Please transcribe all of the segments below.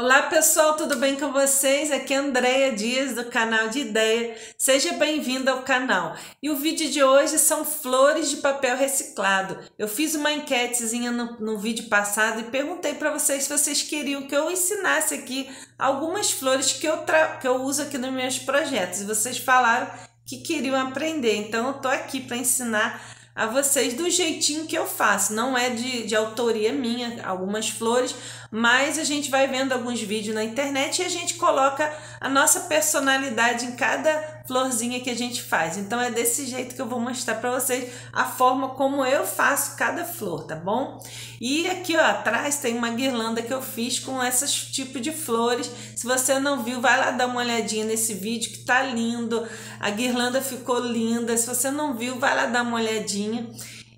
Olá pessoal, tudo bem com vocês? Aqui é Andréia Dias do canal de Ideia. Seja bem-vindo ao canal. E o vídeo de hoje são flores de papel reciclado. Eu fiz uma enquetezinha no, no vídeo passado e perguntei para vocês se vocês queriam que eu ensinasse aqui algumas flores que eu, que eu uso aqui nos meus projetos. E vocês falaram que queriam aprender, então eu tô aqui para ensinar a vocês do jeitinho que eu faço. Não é de, de autoria minha, algumas flores, mas a gente vai vendo alguns vídeos na internet e a gente coloca a nossa personalidade em cada florzinha que a gente faz. Então é desse jeito que eu vou mostrar para vocês a forma como eu faço cada flor, tá bom? E aqui ó, atrás tem uma guirlanda que eu fiz com esses tipos de flores. Se você não viu, vai lá dar uma olhadinha nesse vídeo que tá lindo. A guirlanda ficou linda. Se você não viu, vai lá dar uma olhadinha.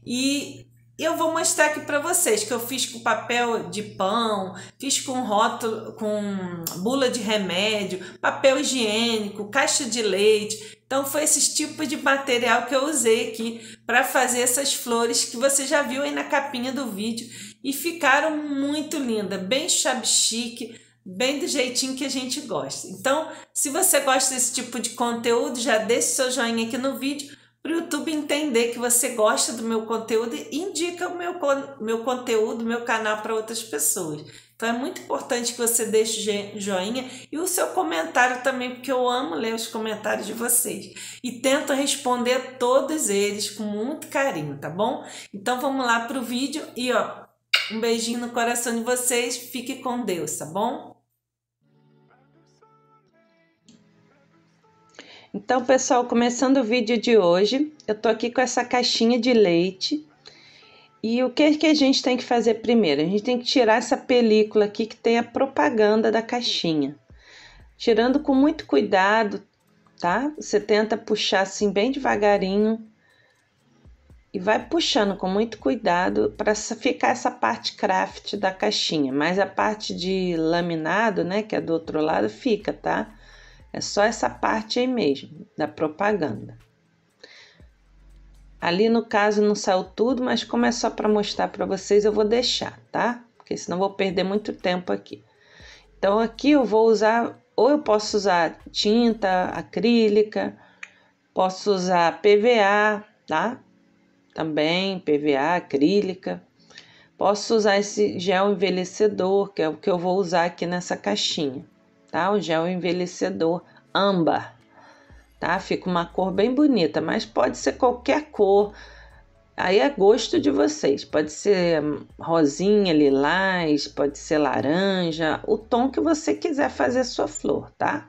E eu vou mostrar aqui para vocês que eu fiz com papel de pão, fiz com rótulo, com bula de remédio, papel higiênico, caixa de leite. Então foi esse tipo de material que eu usei aqui para fazer essas flores que você já viu aí na capinha do vídeo e ficaram muito lindas, bem chab chique, bem do jeitinho que a gente gosta. Então, se você gosta desse tipo de conteúdo, já deixe seu joinha aqui no vídeo para o YouTube entender que você gosta do meu conteúdo e indica o meu, meu conteúdo, meu canal para outras pessoas. Então é muito importante que você deixe joinha e o seu comentário também, porque eu amo ler os comentários de vocês. E tento responder a todos eles com muito carinho, tá bom? Então vamos lá para o vídeo e ó, um beijinho no coração de vocês, fique com Deus, tá bom? Então, pessoal, começando o vídeo de hoje, eu tô aqui com essa caixinha de leite. E o que, que a gente tem que fazer primeiro? A gente tem que tirar essa película aqui que tem a propaganda da caixinha. Tirando com muito cuidado, tá? Você tenta puxar assim bem devagarinho e vai puxando com muito cuidado para ficar essa parte craft da caixinha, mas a parte de laminado, né, que é do outro lado, fica, tá? É só essa parte aí mesmo, da propaganda. Ali no caso não saiu tudo, mas como é só para mostrar para vocês, eu vou deixar, tá? Porque senão vou perder muito tempo aqui. Então aqui eu vou usar, ou eu posso usar tinta acrílica, posso usar PVA, tá? Também PVA acrílica. Posso usar esse gel envelhecedor, que é o que eu vou usar aqui nessa caixinha tá? O gel envelhecedor âmbar, tá? Fica uma cor bem bonita, mas pode ser qualquer cor. Aí é gosto de vocês. Pode ser rosinha, lilás, pode ser laranja, o tom que você quiser fazer sua flor, tá?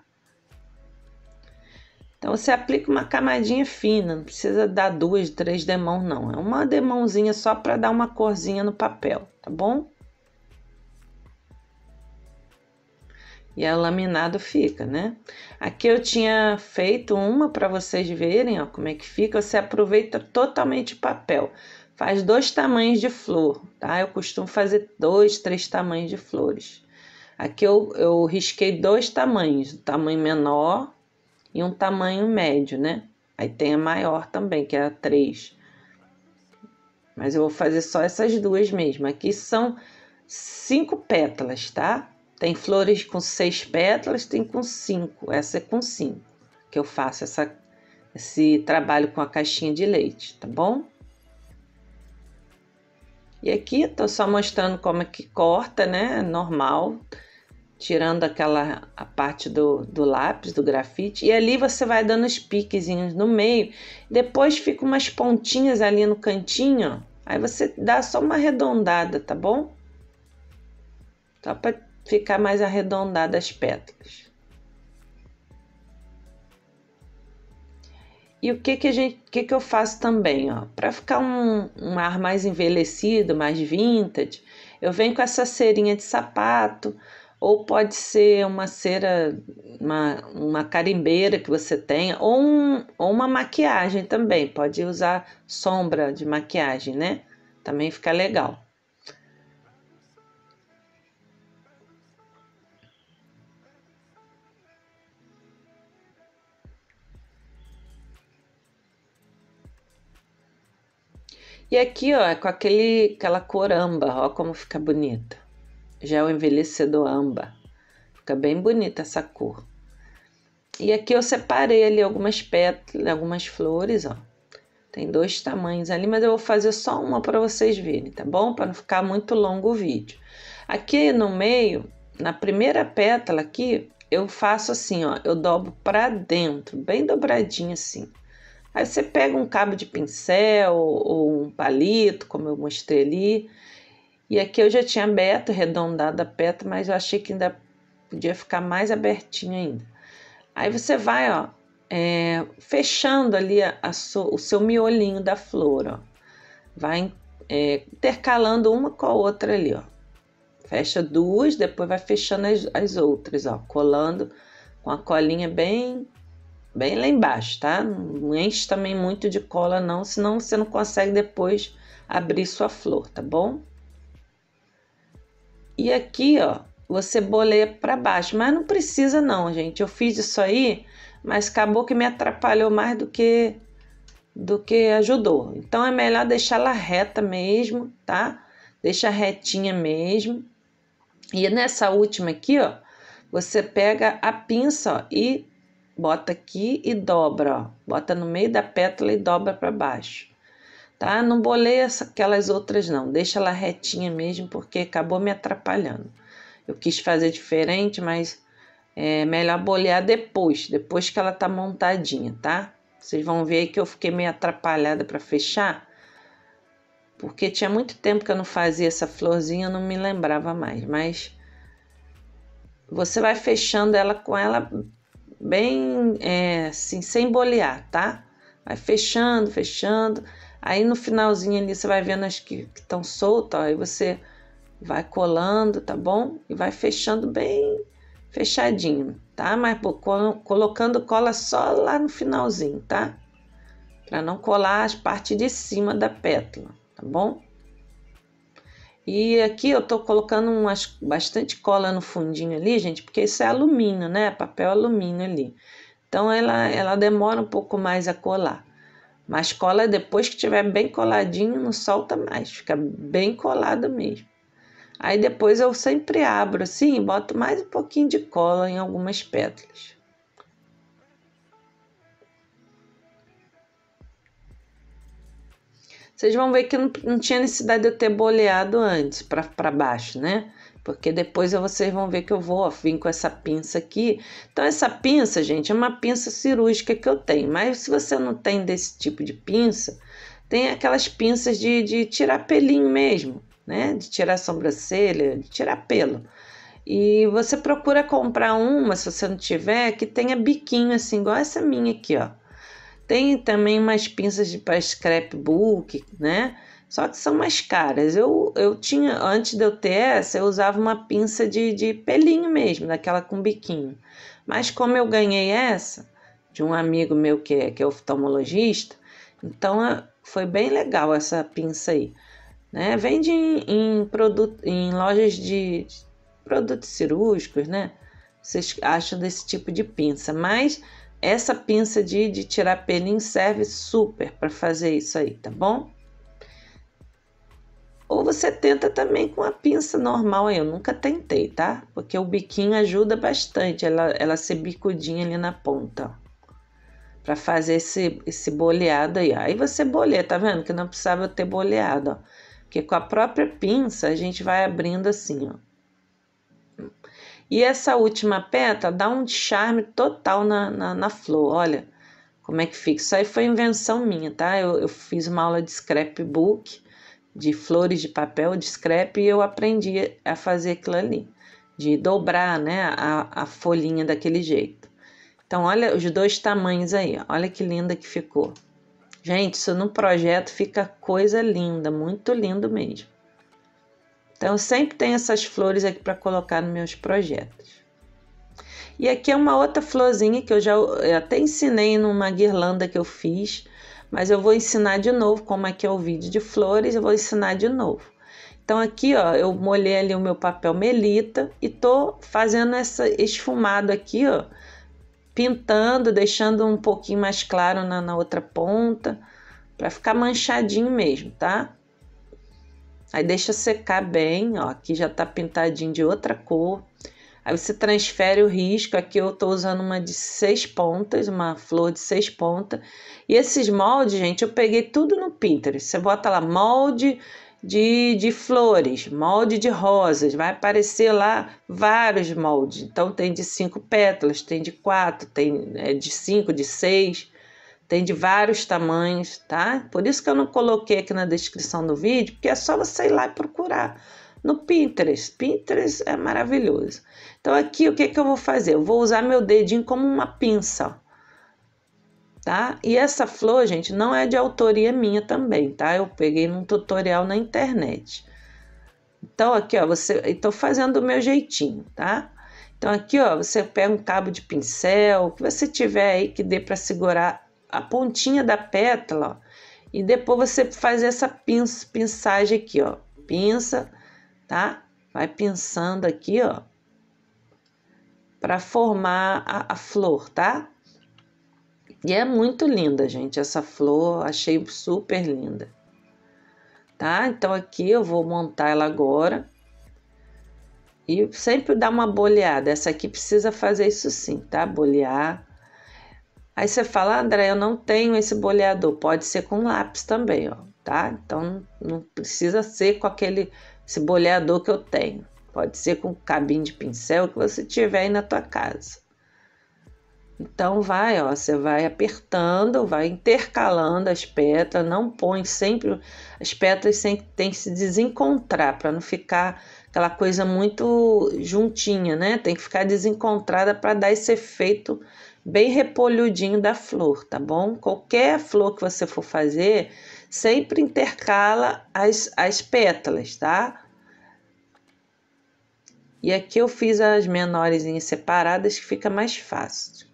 Então você aplica uma camadinha fina, não precisa dar duas, três demão não. É uma demãozinha só para dar uma corzinha no papel, tá bom? e o laminado fica, né? Aqui eu tinha feito uma para vocês verem, ó, como é que fica. Você aproveita totalmente o papel. Faz dois tamanhos de flor, tá? Eu costumo fazer dois, três tamanhos de flores. Aqui eu, eu risquei dois tamanhos, um tamanho menor e um tamanho médio, né? Aí tem a maior também, que é a 3. Mas eu vou fazer só essas duas mesmo. Aqui são cinco pétalas, tá? Tem flores com seis pétalas, tem com cinco. Essa é com cinco que eu faço essa, esse trabalho com a caixinha de leite, tá bom? E aqui tô só mostrando como é que corta, né? É normal, tirando aquela a parte do, do lápis, do grafite. E ali você vai dando os piquezinhos no meio. Depois fica umas pontinhas ali no cantinho. Ó. Aí você dá só uma arredondada, tá bom? Só para ficar mais arredondadas as pétalas. E o que que, a gente, que, que eu faço também, ó? Para ficar um, um ar mais envelhecido, mais vintage, eu venho com essa cerinha de sapato, ou pode ser uma cera, uma, uma carimbeira que você tenha, ou, um, ou uma maquiagem também. Pode usar sombra de maquiagem, né? Também fica legal. E aqui, ó, é com aquele, aquela cor âmbar, ó como fica bonita. Já é o envelhecedor âmbar. Fica bem bonita essa cor. E aqui eu separei ali algumas pétalas, algumas flores, ó. Tem dois tamanhos ali, mas eu vou fazer só uma para vocês verem, tá bom? Para não ficar muito longo o vídeo. Aqui no meio, na primeira pétala aqui, eu faço assim, ó, eu dobro para dentro, bem dobradinho assim. Aí você pega um cabo de pincel ou um palito, como eu mostrei ali. E aqui eu já tinha aberto, arredondado a peta, mas eu achei que ainda podia ficar mais abertinho ainda. Aí você vai, ó, é, fechando ali a, a so, o seu miolinho da flor, ó. Vai é, intercalando uma com a outra ali, ó. Fecha duas, depois vai fechando as, as outras, ó, colando com a colinha bem bem lá embaixo, tá? Não enche também muito de cola não, senão você não consegue depois abrir sua flor, tá bom? E aqui, ó, você boleia para baixo, mas não precisa não, gente. Eu fiz isso aí, mas acabou que me atrapalhou mais do que do que ajudou. Então é melhor deixar ela reta mesmo, tá? Deixa retinha mesmo. E nessa última aqui, ó, você pega a pinça ó, e Bota aqui e dobra, ó. Bota no meio da pétala e dobra para baixo. Tá? Não bolei essa, aquelas outras não. Deixa ela retinha mesmo, porque acabou me atrapalhando. Eu quis fazer diferente, mas é melhor bolear depois, depois que ela tá montadinha, tá? Vocês vão ver que eu fiquei meio atrapalhada para fechar, porque tinha muito tempo que eu não fazia essa florzinha, eu não me lembrava mais, mas você vai fechando ela com ela bem é, assim, sem bolear, tá? Vai fechando, fechando. Aí no finalzinho ali você vai vendo as que estão soltas, ó, aí você vai colando, tá bom? E vai fechando bem fechadinho, tá? Mas pô, colocando cola só lá no finalzinho, tá? Para não colar as partes de cima da pétala, tá bom? E aqui eu estou colocando umas, bastante cola no fundinho ali, gente, porque isso é alumínio, né? Papel alumínio ali. Então ela, ela demora um pouco mais a colar. Mas cola depois que tiver bem coladinho, não solta mais, fica bem colado mesmo. Aí depois eu sempre abro assim e boto mais um pouquinho de cola em algumas pétalas. Vocês vão ver que não, não tinha necessidade de eu ter boleado antes, para baixo, né? Porque depois vocês vão ver que eu vou ó, vim com essa pinça aqui. Então, essa pinça, gente, é uma pinça cirúrgica que eu tenho. Mas se você não tem desse tipo de pinça, tem aquelas pinças de, de tirar pelinho mesmo, né? De tirar sobrancelha, de tirar pelo. E você procura comprar uma, se você não tiver, que tenha biquinho assim, igual essa minha aqui, ó. Tem também umas pinças de para scrapbook, né? Só que são mais caras. Eu, eu tinha, antes de eu ter essa, eu usava uma pinça de, de pelinho mesmo, daquela com biquinho. Mas como eu ganhei essa, de um amigo meu que é, que é oftalmologista, então ah, foi bem legal essa pinça aí. Né? Vende em, em, produto, em lojas de, de produtos cirúrgicos, né? Vocês acham desse tipo de pinça, mas essa pinça de, de tirar pelinho serve super para fazer isso aí, tá bom? Ou você tenta também com a pinça normal, eu nunca tentei, tá? Porque o biquinho ajuda bastante, ela, ela ser bicudinha ali na ponta, para fazer esse, esse boleado aí. Ó. Aí você boleia, tá vendo? Que não precisava ter boleado, ó. Porque com a própria pinça a gente vai abrindo assim, ó. E essa última peta dá um charme total na, na, na flor, olha como é que fica. Isso aí foi invenção minha, tá? Eu, eu fiz uma aula de scrapbook, de flores de papel, de scrap, e eu aprendi a fazer aquilo ali, de dobrar né, a, a folhinha daquele jeito. Então, olha os dois tamanhos aí, olha que linda que ficou. Gente, isso no projeto fica coisa linda, muito lindo mesmo. Então, eu sempre tenho essas flores aqui para colocar nos meus projetos. E aqui é uma outra florzinha que eu já eu até ensinei numa guirlanda que eu fiz, mas eu vou ensinar de novo, como aqui é, é o vídeo de flores, eu vou ensinar de novo. Então aqui, ó, eu molhei ali o meu papel melita e tô fazendo essa esfumado aqui, ó, pintando, deixando um pouquinho mais claro na, na outra ponta, para ficar manchadinho mesmo, tá? Aí deixa secar bem, ó, aqui já tá pintadinho de outra cor. Aí você transfere o risco, aqui eu tô usando uma de seis pontas, uma flor de seis pontas. E esses moldes, gente, eu peguei tudo no Pinterest. Você bota lá molde de, de flores, molde de rosas, vai aparecer lá vários moldes. Então tem de cinco pétalas, tem de quatro, tem é, de cinco, de seis. Tem de vários tamanhos, tá? Por isso que eu não coloquei aqui na descrição do vídeo, porque é só você ir lá e procurar no Pinterest. Pinterest é maravilhoso. Então aqui o que, que eu vou fazer? Eu vou usar meu dedinho como uma pinça, tá? E essa flor, gente, não é de autoria minha também, tá? Eu peguei num tutorial na internet. Então aqui, ó, você, estou fazendo do meu jeitinho, tá? Então aqui, ó, você pega um cabo de pincel, o que você tiver aí que dê para segurar a pontinha da pétala, ó, e depois você faz essa pinça, pinçagem aqui, ó. Pinça, tá? Vai pinçando aqui, ó, para formar a, a flor, tá? E é muito linda, gente, essa flor, achei super linda. Tá? Então aqui eu vou montar ela agora. E sempre dá uma boleada. Essa aqui precisa fazer isso sim, tá? Bolear. Aí você fala, André, eu não tenho esse boleador. Pode ser com lápis também, ó, tá? Então não precisa ser com aquele esse boleador que eu tenho. Pode ser com cabinho de pincel que você tiver aí na tua casa. Então vai, ó, você vai apertando, vai intercalando as pétalas, não põe sempre as pétalas tem, tem que se desencontrar para não ficar aquela coisa muito juntinha, né? Tem que ficar desencontrada para dar esse efeito bem repolhudinho da flor, tá bom? Qualquer flor que você for fazer, sempre intercala as, as pétalas, tá? E aqui eu fiz as menores separadas que fica mais fácil.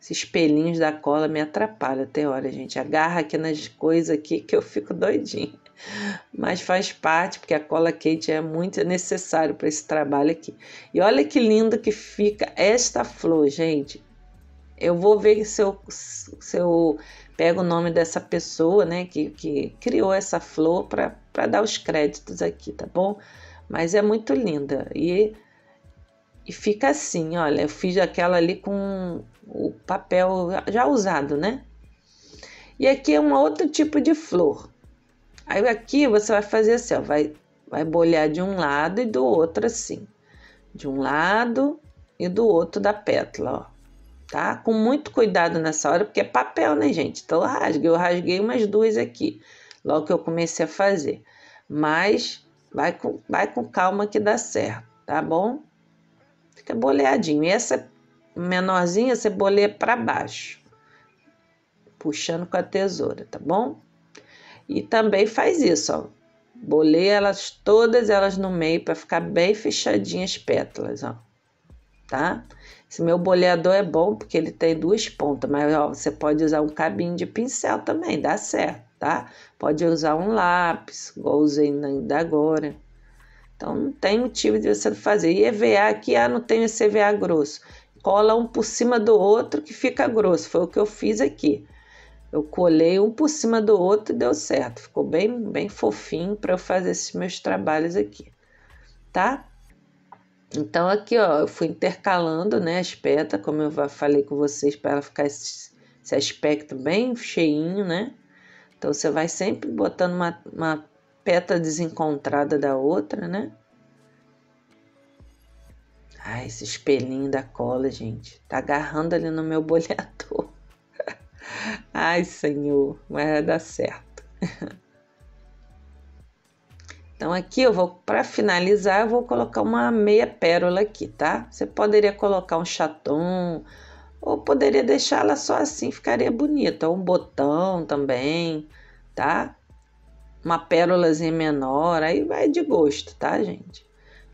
Esses pelinhos da cola me atrapalham até hora, gente. Agarra aqui nas coisas aqui que eu fico doidinho. Mas faz parte, porque a cola quente é muito é necessário para esse trabalho aqui. E olha que linda que fica esta flor, gente. Eu vou ver se eu, se eu pego o nome dessa pessoa, né, que, que criou essa flor para dar os créditos aqui, tá bom? Mas é muito linda. E e fica assim, olha, eu fiz aquela ali com o papel já usado, né? E aqui é um outro tipo de flor. Aí aqui você vai fazer assim, ó, vai, vai bolhar de um lado e do outro assim. De um lado e do outro da pétala, ó. Tá? Com muito cuidado nessa hora, porque é papel, né, gente? Então rasga, eu rasguei umas duas aqui, logo que eu comecei a fazer. Mas vai com, vai com calma que dá certo, tá bom? Fica boleadinho. E essa menorzinha você boleia para baixo, puxando com a tesoura, tá bom? E também faz isso, ó. Bolei elas todas elas no meio para ficar bem fechadinhas as pétalas, ó. Tá? Esse meu boleador é bom porque ele tem duas pontas, mas ó, você pode usar um cabinho de pincel também, dá certo, tá? Pode usar um lápis, igual usei ainda agora. Então não tem motivo de você fazer. E EVA aqui, ah, não tem esse EVA grosso. Cola um por cima do outro que fica grosso, foi o que eu fiz aqui. Eu colei um por cima do outro e deu certo. Ficou bem, bem fofinho para eu fazer esses meus trabalhos aqui, tá? Então aqui, ó, eu fui intercalando, né, as peta, como eu falei com vocês, para ela ficar esse, esse, aspecto bem cheinho, né? Então você vai sempre botando uma, uma peta desencontrada da outra, né? Ai, ah, esse espelhinho da cola, gente, tá agarrando ali no meu boleador. Ai, Senhor, mas vai dar certo. Então aqui eu vou, para finalizar, eu vou colocar uma meia pérola aqui, tá? Você poderia colocar um chaton, ou poderia deixá-la só assim, ficaria bonita. Um botão também, tá? Uma pérolazinha menor, aí vai de gosto, tá, gente?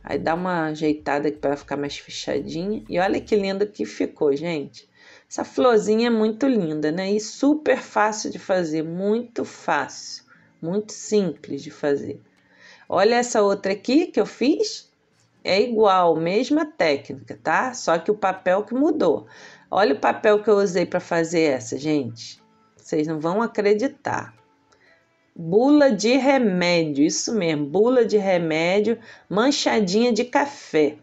Aí dá uma ajeitada aqui para ficar mais fechadinha. E olha que lindo que ficou, gente. Essa florzinha é muito linda, né? E super fácil de fazer, muito fácil, muito simples de fazer. Olha essa outra aqui que eu fiz, é igual, mesma técnica, tá? Só que o papel que mudou. Olha o papel que eu usei para fazer essa, gente. Vocês não vão acreditar. Bula de remédio, isso mesmo, bula de remédio, manchadinha de café.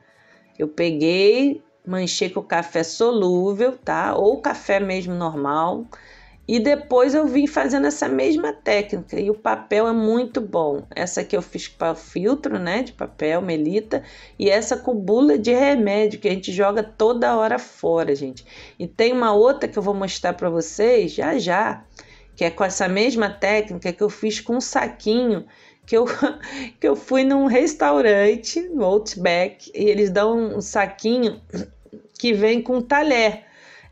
Eu peguei manchei com o café é solúvel, tá? Ou café mesmo normal. E depois eu vim fazendo essa mesma técnica e o papel é muito bom. Essa que eu fiz para filtro, né, de papel, melita, e essa com bula de remédio que a gente joga toda hora fora, gente. E tem uma outra que eu vou mostrar para vocês já já, que é com essa mesma técnica que eu fiz com um saquinho que eu, que eu fui num restaurante no Outback e eles dão um saquinho que vem com talher.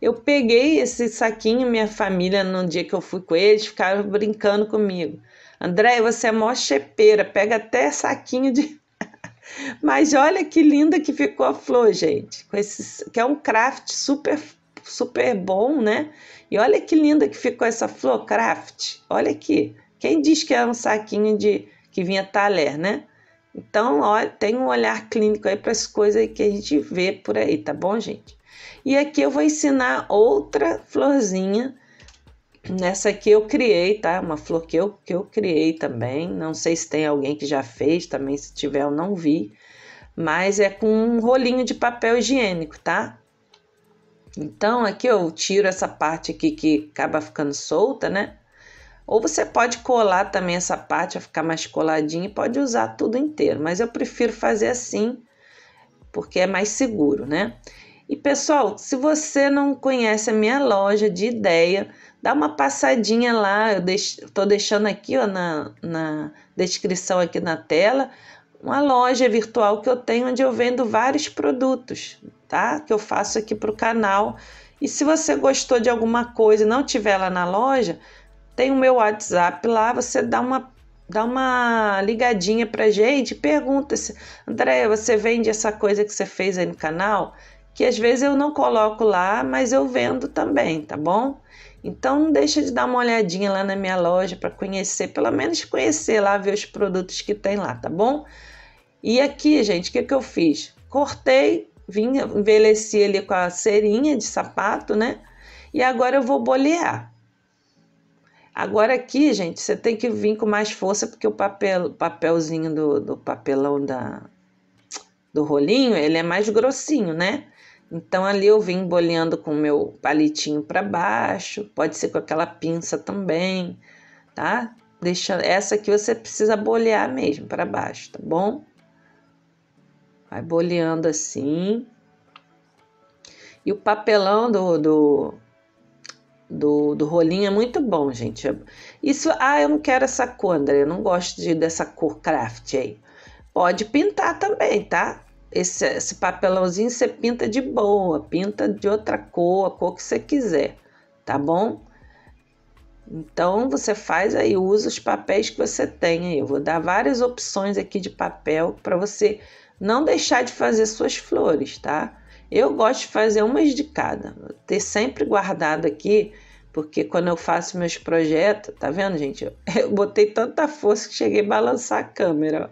Eu peguei esse saquinho, minha família, no dia que eu fui com eles, ficaram brincando comigo. André, você é mó chepeira, pega até saquinho de. Mas olha que linda que ficou a flor, gente. Com esse, que é um craft super super bom, né? E olha que linda que ficou essa flor craft. Olha aqui. Quem diz que é um saquinho de, que vinha talher, né? Então, olha, tem um olhar clínico aí para as coisas que a gente vê por aí, tá bom, gente? E aqui eu vou ensinar outra florzinha. Nessa aqui eu criei, tá? Uma flor que eu, que eu criei também. Não sei se tem alguém que já fez também, se tiver eu não vi. Mas é com um rolinho de papel higiênico, tá? Então, aqui eu tiro essa parte aqui que acaba ficando solta, né? Ou você pode colar também essa parte, vai ficar mais coladinho e pode usar tudo inteiro, mas eu prefiro fazer assim, porque é mais seguro, né? E pessoal, se você não conhece a minha loja de ideia, dá uma passadinha lá, eu estou deixando aqui ó, na, na descrição aqui na tela, uma loja virtual que eu tenho onde eu vendo vários produtos, tá? Que eu faço aqui para o canal. E se você gostou de alguma coisa e não tiver lá na loja, tem o meu WhatsApp lá, você dá uma dá uma ligadinha pra gente, pergunta se, André, você vende essa coisa que você fez aí no canal? Que às vezes eu não coloco lá, mas eu vendo também, tá bom? Então não deixa de dar uma olhadinha lá na minha loja para conhecer, pelo menos conhecer lá, ver os produtos que tem lá, tá bom? E aqui, gente, o que, que eu fiz? Cortei, vim, envelheci ele com a cerinha de sapato, né? E agora eu vou bolear. Agora aqui, gente, você tem que vir com mais força, porque o papel, papelzinho do, do papelão da, do rolinho, ele é mais grossinho, né? Então ali eu vim bolhando com o meu palitinho para baixo, pode ser com aquela pinça também, tá? Deixa essa aqui você precisa bolear mesmo para baixo, tá bom? Vai boleando assim. E o papelão do, do do, do rolinho é muito bom, gente. Isso, ah, eu não quero essa cor, André, eu não gosto de, dessa cor craft aí. Pode pintar também, tá? Esse, esse papelãozinho você pinta de boa, pinta de outra cor, a cor que você quiser, tá bom? Então você faz aí, usa os papéis que você tem aí. Eu vou dar várias opções aqui de papel para você não deixar de fazer suas flores, tá? Eu gosto de fazer umas de cada, ter sempre guardado aqui, porque quando eu faço meus projetos, tá vendo, gente? Eu, eu botei tanta força que cheguei a balançar a câmera.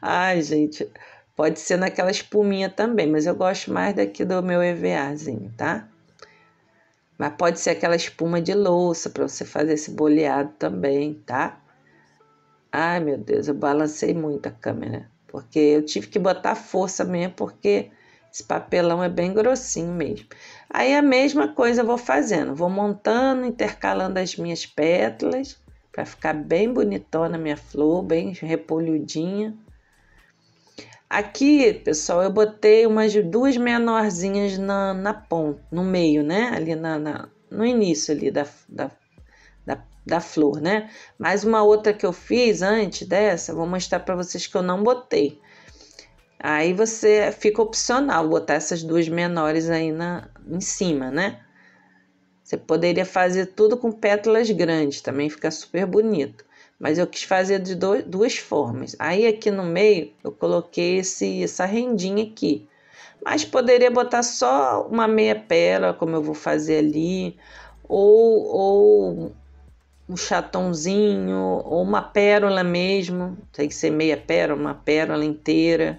Ai, gente, pode ser naquela espuminha também, mas eu gosto mais daqui do meu EVAzinho, tá? Mas pode ser aquela espuma de louça para você fazer esse boleado também, tá? Ai, meu Deus, eu balancei muito a câmera, porque eu tive que botar força mesmo, porque esse papelão é bem grossinho mesmo. Aí a mesma coisa eu vou fazendo, vou montando, intercalando as minhas pétalas para ficar bem bonitona a minha flor, bem repolhudinha. Aqui, pessoal, eu botei umas duas menorzinhas na, na ponta, no meio, né? Ali na, na no início ali da, da, da, da, flor, né? Mais uma outra que eu fiz antes dessa, vou mostrar para vocês que eu não botei. Aí você fica opcional botar essas duas menores aí na, em cima, né? Você poderia fazer tudo com pétalas grandes, também fica super bonito. Mas eu quis fazer de do, duas formas. Aí aqui no meio eu coloquei esse, essa rendinha aqui. Mas poderia botar só uma meia pérola, como eu vou fazer ali, ou, ou um chatãozinho, ou uma pérola mesmo. Tem que ser meia pérola, uma pérola inteira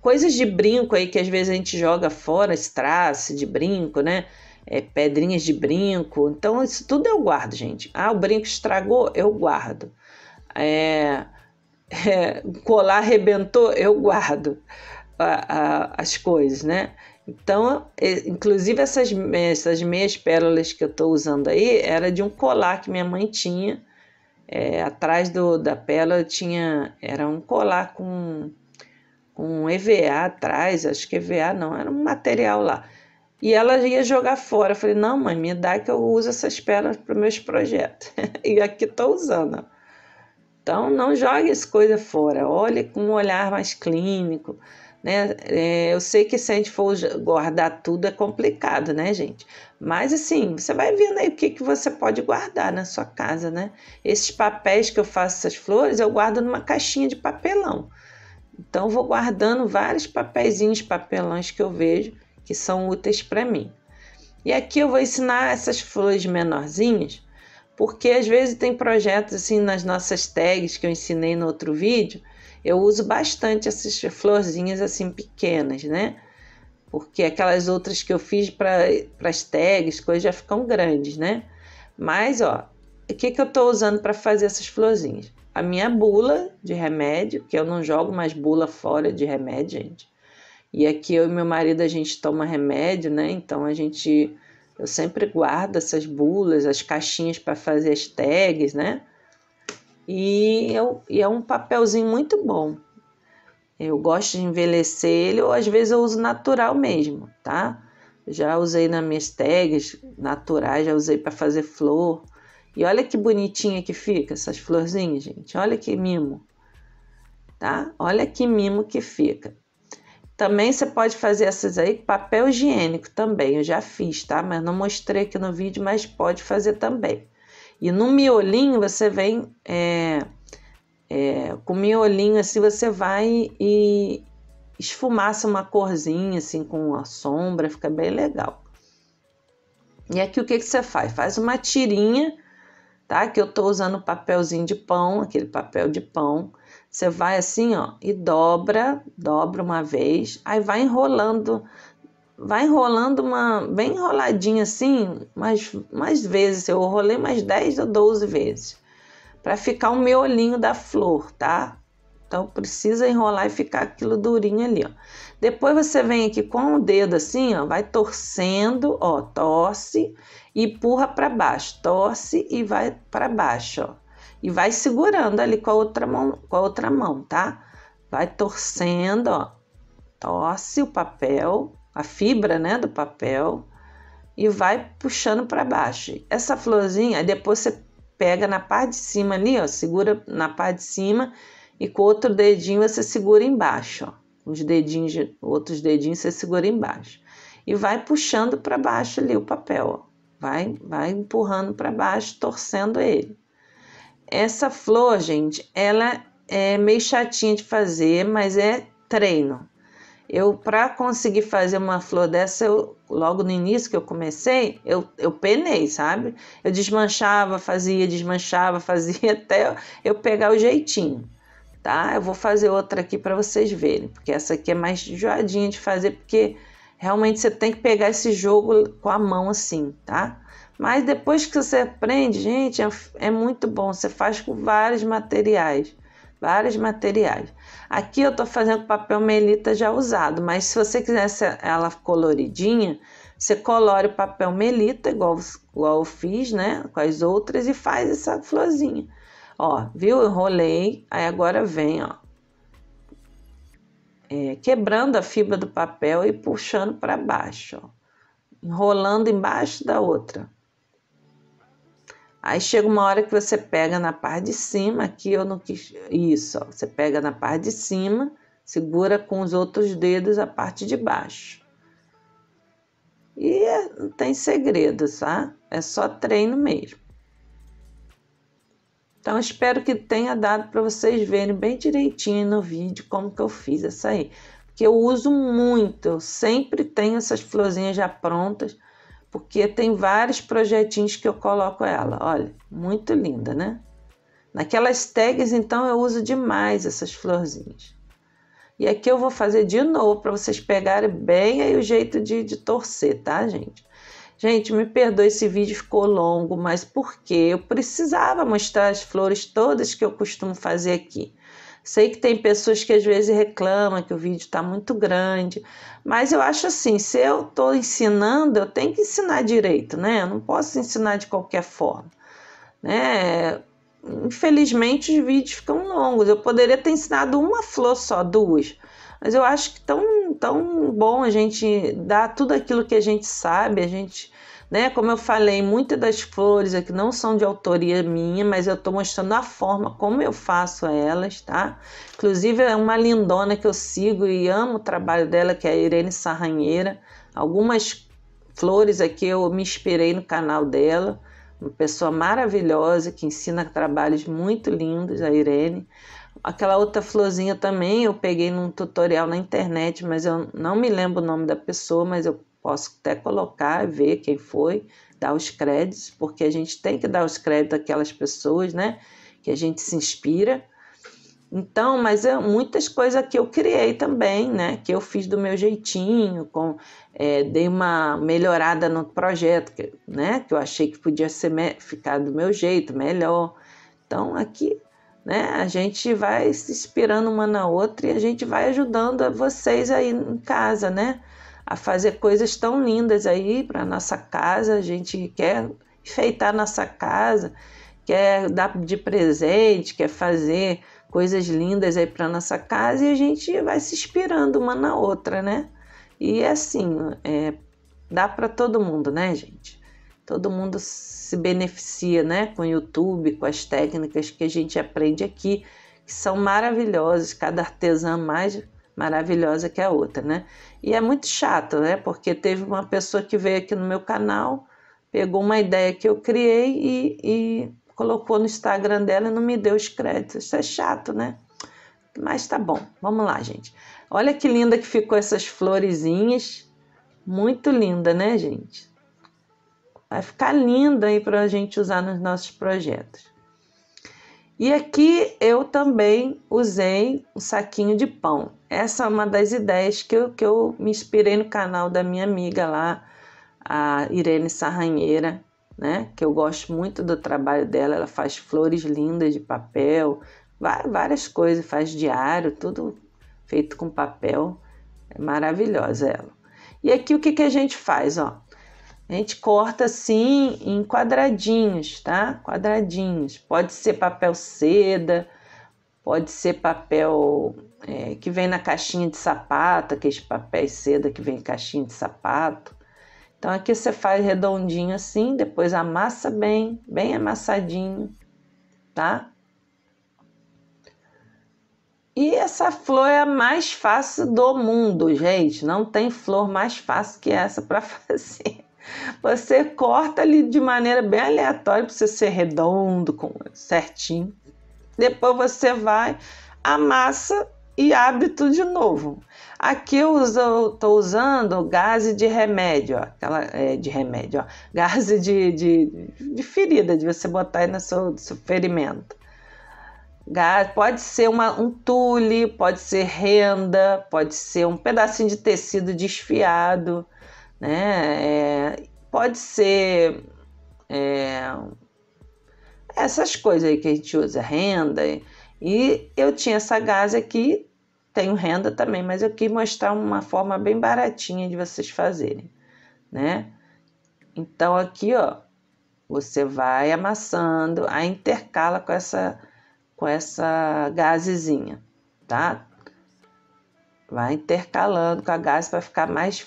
coisas de brinco aí que às vezes a gente joga fora, strass de brinco, né? É, pedrinhas de brinco. Então, isso tudo eu guardo, gente. Ah, o brinco estragou? Eu guardo. É, é, colar arrebentou? Eu guardo a, a, as coisas, né? Então, inclusive essas, essas meias pérolas que eu estou usando aí, era de um colar que minha mãe tinha. É, atrás do, da pérola tinha, era um colar com um EVA atrás, acho que EVA não, era um material lá. E ela ia jogar fora. Eu falei, não, mãe, me dá que eu uso essas pernas para meus projetos. e aqui estou usando. Então, não jogue essa coisa fora. Olhe com um olhar mais clínico. Né? É, eu sei que se a gente for guardar tudo é complicado, né, gente? Mas assim, você vai vendo aí o que, que você pode guardar na sua casa, né? Esses papéis que eu faço essas flores, eu guardo numa caixinha de papelão. Então, vou guardando vários papeizinhos, papelões que eu vejo que são úteis para mim. E aqui eu vou ensinar essas flores menorzinhas, porque às vezes tem projetos assim nas nossas tags que eu ensinei no outro vídeo, eu uso bastante essas florzinhas assim pequenas, né? Porque aquelas outras que eu fiz para as tags, coisas já ficam grandes, né? Mas ó, o que, que eu estou usando para fazer essas florzinhas? a minha bula de remédio, que eu não jogo mais bula fora de remédio, gente. E aqui eu e meu marido a gente toma remédio, né? Então a gente eu sempre guardo essas bulas, as caixinhas para fazer as tags, né? E, eu, e é um papelzinho muito bom. Eu gosto de envelhecer ele ou às vezes eu uso natural mesmo, tá? Já usei nas minhas tags naturais, já usei para fazer flor, e olha que bonitinha que fica essas florzinhas, gente. Olha que mimo, tá? Olha que mimo que fica. Também você pode fazer essas aí com papel higiênico também. Eu já fiz, tá? Mas não mostrei aqui no vídeo, mas pode fazer também. E no miolinho você vem é, é, com miolinho assim, você vai e esfumaça uma corzinha assim com a sombra, fica bem legal. E aqui o que, que você faz? Faz uma tirinha tá? que eu tô usando papelzinho de pão, aquele papel de pão. Você vai assim, ó, e dobra, dobra uma vez, aí vai enrolando, vai enrolando uma, bem enroladinha assim, mais, mais vezes. Eu rolei mais 10 ou 12 vezes, para ficar o um miolinho da flor, tá? Então precisa enrolar e ficar aquilo durinho ali, ó. Depois você vem aqui com o dedo assim, ó, vai torcendo, ó, torce e empurra para baixo, torce e vai para baixo, ó. E vai segurando ali com a outra mão, com a outra mão, tá? Vai torcendo, ó. Torce o papel, a fibra, né, do papel e vai puxando para baixo. Essa florzinha, depois você pega na parte de cima ali, ó, segura na parte de cima e com o outro dedinho você segura embaixo, ó. Os dedinhos, outros dedinhos você segura embaixo. E vai puxando para baixo ali o papel, ó. Vai, vai empurrando para baixo, torcendo ele. Essa flor, gente, ela é meio chatinha de fazer, mas é treino. Eu, para conseguir fazer uma flor dessa, eu, logo no início que eu comecei, eu, eu penei, sabe? Eu desmanchava, fazia, desmanchava, fazia até eu pegar o jeitinho tá? Eu vou fazer outra aqui para vocês verem, porque essa aqui é mais joadinha de fazer, porque realmente você tem que pegar esse jogo com a mão assim, tá? Mas depois que você aprende, gente, é, é muito bom. Você faz com vários materiais, vários materiais. Aqui eu tô fazendo com papel melita já usado, mas se você quiser ela coloridinha, você colore o papel melita, igual, igual eu fiz, né? Com as outras, e faz essa florzinha. Ó, viu? Enrolei, aí agora vem, ó. É, quebrando a fibra do papel e puxando para baixo, ó. Enrolando embaixo da outra. Aí chega uma hora que você pega na parte de cima, aqui eu não quis. Isso, ó, você pega na parte de cima, segura com os outros dedos a parte de baixo. E é, não tem segredo, tá? É só treino mesmo. Então, espero que tenha dado para vocês verem bem direitinho no vídeo como que eu fiz essa aí. Porque eu uso muito, eu sempre tenho essas florzinhas já prontas, porque tem vários projetinhos que eu coloco ela. Olha, muito linda, né? Naquelas tags, então, eu uso demais essas florzinhas. E aqui eu vou fazer de novo para vocês pegarem bem aí o jeito de, de torcer, tá, gente? Gente, me perdoe esse vídeo ficou longo, mas por que? eu precisava mostrar as flores todas que eu costumo fazer aqui. Sei que tem pessoas que às vezes reclamam que o vídeo está muito grande, mas eu acho assim, se eu estou ensinando, eu tenho que ensinar direito, né? Eu não posso ensinar de qualquer forma, né? Infelizmente os vídeos ficam longos. Eu poderia ter ensinado uma flor só, duas, mas eu acho que tão, tão bom a gente dar tudo aquilo que a gente sabe, a gente, né? Como eu falei, muitas das flores aqui não são de autoria minha, mas eu estou mostrando a forma como eu faço elas, tá? Inclusive é uma lindona que eu sigo e amo o trabalho dela, que é a Irene Sarranheira. Algumas flores aqui eu me inspirei no canal dela, uma pessoa maravilhosa que ensina trabalhos muito lindos, a Irene. Aquela outra florzinha também eu peguei num tutorial na internet, mas eu não me lembro o nome da pessoa, mas eu posso até colocar ver quem foi, dar os créditos, porque a gente tem que dar os créditos àquelas pessoas, né? Que a gente se inspira. Então, mas é muitas coisas que eu criei também, né? Que eu fiz do meu jeitinho, com, é, dei uma melhorada no projeto, né? Que eu achei que podia ser, ficar do meu jeito, melhor. Então, aqui né? A gente vai se inspirando uma na outra e a gente vai ajudando vocês aí em casa, né? A fazer coisas tão lindas aí para nossa casa. A gente quer enfeitar nossa casa, quer dar de presente, quer fazer coisas lindas aí para nossa casa e a gente vai se inspirando uma na outra, né? E é assim, é, dá para todo mundo, né, gente? todo mundo se beneficia, né, com o YouTube, com as técnicas que a gente aprende aqui, que são maravilhosas, cada artesã mais maravilhosa que a outra, né? E é muito chato, né? Porque teve uma pessoa que veio aqui no meu canal, pegou uma ideia que eu criei e, e colocou no Instagram dela e não me deu os créditos. Isso é chato, né? Mas tá bom, vamos lá, gente. Olha que linda que ficou essas florezinhas. Muito linda, né, gente? vai ficar linda aí para a gente usar nos nossos projetos. E aqui eu também usei um saquinho de pão. Essa é uma das ideias que eu, que eu me inspirei no canal da minha amiga lá, a Irene Sarranheira, né? Que eu gosto muito do trabalho dela. Ela faz flores lindas de papel, várias coisas, faz diário, tudo feito com papel. É maravilhosa ela. E aqui o que, que a gente faz? Ó? A gente corta assim em quadradinhos, tá? Quadradinhos. Pode ser papel seda, pode ser papel é, que vem na caixinha de sapato, aqueles papéis seda que vem em caixinha de sapato. Então aqui você faz redondinho assim, depois amassa bem, bem amassadinho, tá? E essa flor é a mais fácil do mundo, gente. Não tem flor mais fácil que essa para fazer. Você corta ali de maneira bem aleatória para você ser redondo, com certinho. Depois você vai, amassa e abre tudo de novo. Aqui eu estou usando gaze de remédio, ó, aquela é, de remédio, ó, gaze de, de, de ferida, de você botar aí no seu, seu ferimento. pode ser uma, um tule, pode ser renda, pode ser um pedacinho de tecido desfiado né? É, pode ser é, essas coisas aí que a gente usa, renda. E eu tinha essa gase aqui, tenho renda também, mas eu quis mostrar uma forma bem baratinha de vocês fazerem, né? Então aqui, ó, você vai amassando, a intercala com essa com essa gazezinha, tá? Vai intercalando com a gás para ficar mais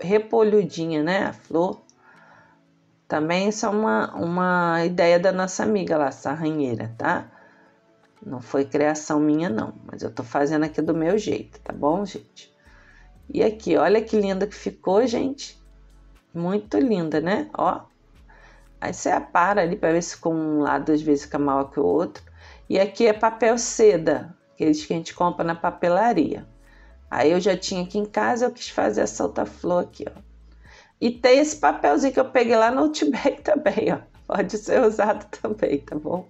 repolhudinha, né? A flor. Também isso é uma, uma ideia da nossa amiga lá, sarranheira, tá? Não foi criação minha, não. Mas eu tô fazendo aqui do meu jeito, tá bom, gente? E aqui, olha que linda que ficou, gente. Muito linda, né? Ó. Aí você apara ali para ver se com um lado às vezes fica maior que o outro. E aqui é papel seda, aqueles que a gente compra na papelaria. Aí eu já tinha aqui em casa, eu quis fazer a solta-flor aqui, ó. E tem esse papelzinho que eu peguei lá no Outback também, ó. Pode ser usado também, tá bom?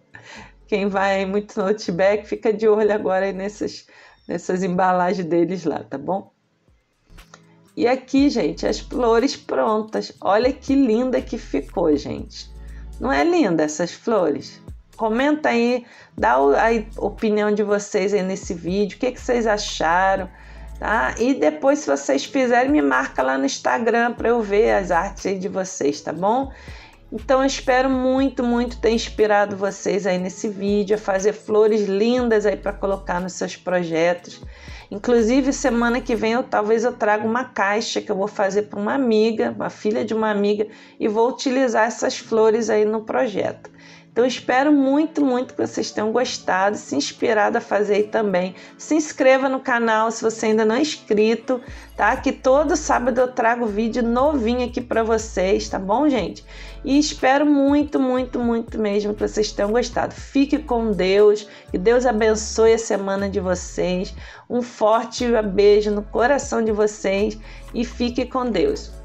Quem vai muito no Outback, fica de olho agora nessas, nessas embalagens deles lá, tá bom? E aqui, gente, as flores prontas. Olha que linda que ficou, gente. Não é linda essas flores? Comenta aí, dá a opinião de vocês aí nesse vídeo. O que, que vocês acharam? Tá? E depois, se vocês fizerem, me marca lá no Instagram para eu ver as artes de vocês, tá bom? Então, eu espero muito, muito ter inspirado vocês aí nesse vídeo a fazer flores lindas aí para colocar nos seus projetos. Inclusive, semana que vem eu talvez eu traga uma caixa que eu vou fazer para uma amiga, uma filha de uma amiga, e vou utilizar essas flores aí no projeto. Então espero muito, muito que vocês tenham gostado, se inspirado a fazer aí também. Se inscreva no canal se você ainda não é inscrito, tá? Que todo sábado eu trago vídeo novinho aqui para vocês, tá bom, gente? E espero muito, muito, muito mesmo que vocês tenham gostado. Fique com Deus, que Deus abençoe a semana de vocês. Um forte beijo no coração de vocês e fique com Deus.